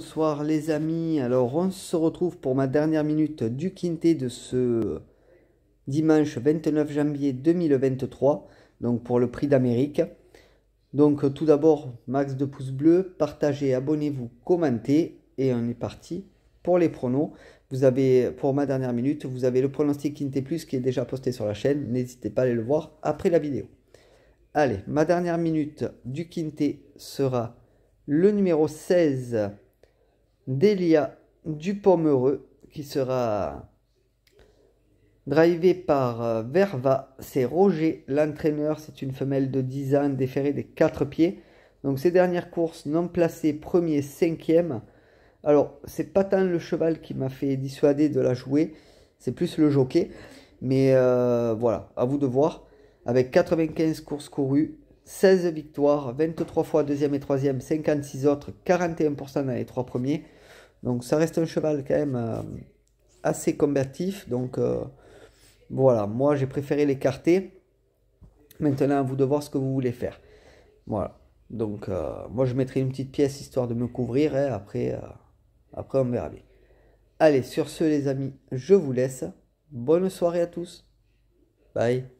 Bonsoir les amis, alors on se retrouve pour ma dernière minute du quinté de ce dimanche 29 janvier 2023, donc pour le prix d'Amérique. Donc tout d'abord, max de pouces bleus, partagez, abonnez-vous, commentez et on est parti pour les pronos. Vous avez, pour ma dernière minute, vous avez le pronostic quinté Plus qui est déjà posté sur la chaîne, n'hésitez pas à aller le voir après la vidéo. Allez, ma dernière minute du quinté sera le numéro 16, Delia Dupomereux qui sera drivée par euh, Verva. C'est Roger, l'entraîneur. C'est une femelle de 10 ans déférée des 4 pieds. Donc ces dernières courses, non placées, premier, cinquième. Alors, c'est pas tant le cheval qui m'a fait dissuader de la jouer, c'est plus le jockey. Mais euh, voilà, à vous de voir. Avec 95 courses courues, 16 victoires, 23 fois deuxième et troisième, 56 autres, 41% dans les trois premiers. Donc ça reste un cheval quand même euh, assez combatif. Donc euh, voilà, moi j'ai préféré l'écarter. Maintenant vous de voir ce que vous voulez faire. Voilà. Donc euh, moi je mettrai une petite pièce histoire de me couvrir. et hein. après, après on verra bien. Allez, sur ce les amis, je vous laisse. Bonne soirée à tous. Bye.